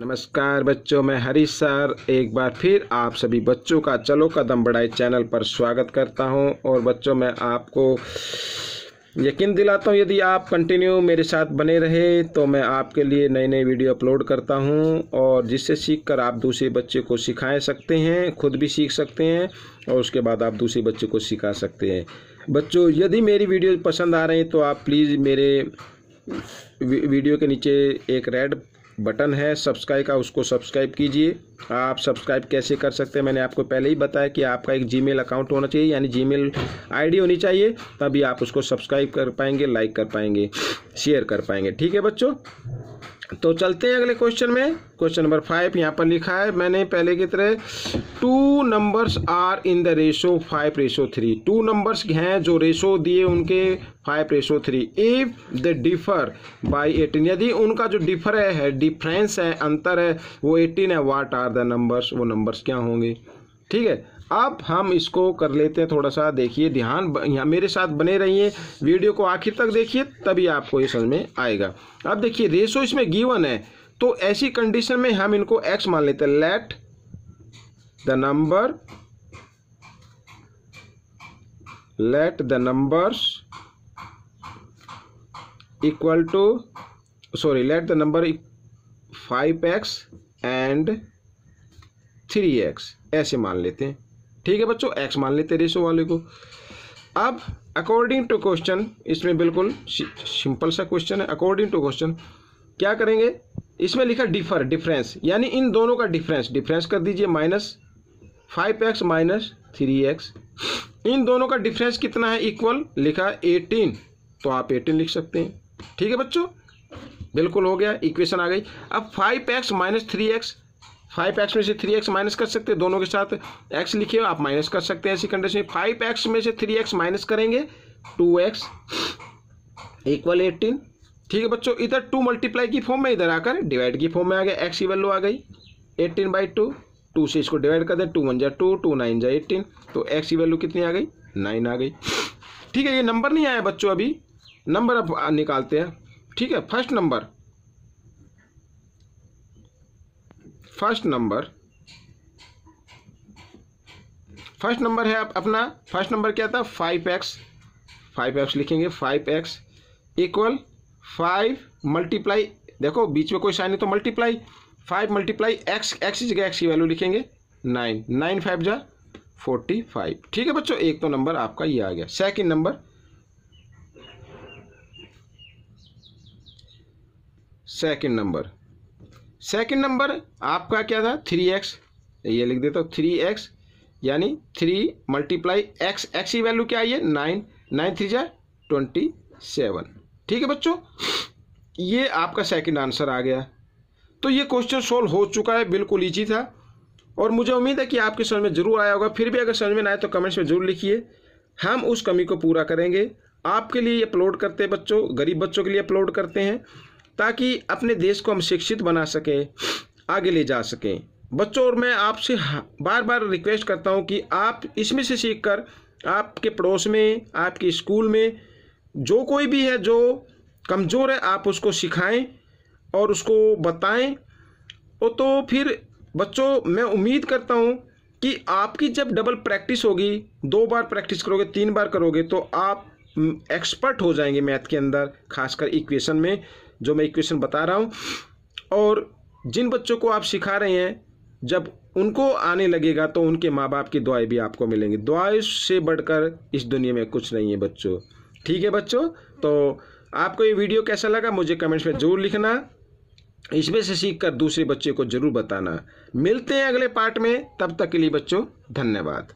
नमस्कार बच्चों मैं हरीश सर एक बार फिर आप सभी बच्चों का चलो कदम बढ़ाई चैनल पर स्वागत करता हूं और बच्चों मैं आपको यकीन दिलाता हूं यदि आप कंटिन्यू मेरे साथ बने रहे तो मैं आपके लिए नए नए वीडियो अपलोड करता हूं और जिससे सीखकर आप दूसरे बच्चे को सिखाए सकते हैं खुद भी सीख सकते हैं और उसके बाद आप दूसरे बच्चे को सिखा सकते हैं बच्चों यदि मेरी वीडियो पसंद आ रही तो आप प्लीज़ मेरे वीडियो के नीचे एक रेड बटन है सब्सक्राइब का उसको सब्सक्राइब कीजिए आप सब्सक्राइब कैसे कर सकते हैं मैंने आपको पहले ही बताया कि आपका एक जीमेल अकाउंट होना चाहिए यानी जीमेल आईडी होनी चाहिए तभी आप उसको सब्सक्राइब कर पाएंगे लाइक कर पाएंगे शेयर कर पाएंगे ठीक है बच्चों तो चलते हैं अगले क्वेश्चन में क्वेश्चन नंबर फाइव यहाँ पर लिखा है मैंने पहले की तरह two numbers are in the ratio five ratio three two numbers हैं जो रेशो दिए उनके five ratio three if the differ by eighteen यदि उनका जो डिफर है डिफरेंस है अंतर है वो एटीन है वाट आर द नंबर्स वो नंबर्स क्या होंगे ठीक है अब हम इसको कर लेते हैं थोड़ा सा देखिए ध्यान यहाँ मेरे साथ बने रहिए वीडियो को आखिर तक देखिए तभी आपको ये समझ में आएगा अब देखिए रेशो इसमें गिवन है तो ऐसी कंडीशन में हम इनको एक्स मान लेते हैं let the number let the numbers sorry let the number five X and three X ऐसे मान लेते हैं ठीक है बच्चों एक्स मान लेते रेशो वाले को अब अकॉर्डिंग टू क्वेश्चन इसमें बिल्कुल सिंपल सा क्वेश्चन है अकॉर्डिंग टू क्वेश्चन क्या करेंगे इसमें लिखा डिफर डिफरेंस यानी इन दोनों का डिफरेंस डिफरेंस कर दीजिए minus five x minus three X इन दोनों का डिफरेंस कितना है इक्वल लिखा एटीन तो आप एटीन लिख सकते हैं ठीक है बच्चों बिल्कुल हो गया इक्वेशन आ गई अब five x minus three x five x में से थ्री एक्स माइनस कर सकते हैं दोनों के साथ एक्स लिखे हो आप माइनस कर सकते हैं ऐसी कंडीशन में फाइव एक्स में से थ्री एक्स माइनस करेंगे टू एक्स इक्वल एटीन ठीक है बच्चों इधर टू मल्टीप्लाई की फॉर्म में इधर आकर डिवाइड की फॉर्म में आ गया एक्स की वैल्यू आ गई एटीन बाई टू टू से इसको डिवाइड कर दें टू वन जा टू टू नाइन जा एटीन तो एक्स की वैल्यू कितनी आ गई नाइन आ गई ठीक है ये नंबर नहीं आया बच्चों अभी नंबर अब निकालते हैं ठीक है first number first number first number है आप अपना फर्स्ट नंबर क्या था फाइव एक्स फाइव एक्स लिखेंगे five x equal five multiply देखो बीच में कोई साइन नहीं तो multiply five multiply x x की जगह एक्स की वैल्यू लिखेंगे नाइन नाइन फाइव जा फोर्टी फाइव ठीक है बच्चों एक तो नंबर आपका ये आ गया second number second number second number आपका क्या था थ्री एक्स ये लिख देता हूँ थ्री एक्स यानी थ्री मल्टीप्लाई एक्स एक्स की वैल्यू क्या आई है नाइन नाइन थ्री जै ट्वेंटी सेवन ठीक है बच्चों ये आपका सेकंड आंसर आ गया तो ये क्वेश्चन सॉल्व हो चुका है बिल्कुल ईजी था और मुझे उम्मीद है कि आपके समझ में जरूर आया होगा फिर भी अगर समझ में ना आए तो कमेंट्स में जरूर लिखिए हम उस कमी को पूरा करेंगे आपके लिए अपलोड करते हैं बच्चों गरीब बच्चों के लिए अपलोड करते हैं ताकि अपने देश को हम शिक्षित बना सकें आगे ले जा सकें बच्चों और मैं आपसे बार बार रिक्वेस्ट करता हूँ कि आप इसमें से सीख कर आपके पड़ोस में आपके स्कूल में जो कोई भी है जो कमज़ोर है आप उसको सिखाएं और उसको बताएं और तो फिर बच्चों मैं उम्मीद करता हूँ कि आपकी जब डबल प्रैक्टिस होगी दो बार प्रैक्टिस करोगे तीन बार करोगे तो आप एक्सपर्ट हम्म, हो जाएंगे मैथ के अंदर खासकर इक्वेशन में जो मैं इक्वेशन बता रहा हूँ और जिन बच्चों को आप सिखा रहे हैं जब उनको आने लगेगा तो उनके माँ बाप की दुआएं भी आपको मिलेंगी दुआएं से बढ़कर इस दुनिया में कुछ नहीं है बच्चों ठीक है बच्चों तो आपको ये वीडियो कैसा लगा मुझे कमेंट्स में ज़रूर लिखना इसमें से सीख कर दूसरे बच्चे को ज़रूर बताना मिलते हैं अगले पार्ट में तब तक के लिए बच्चों धन्यवाद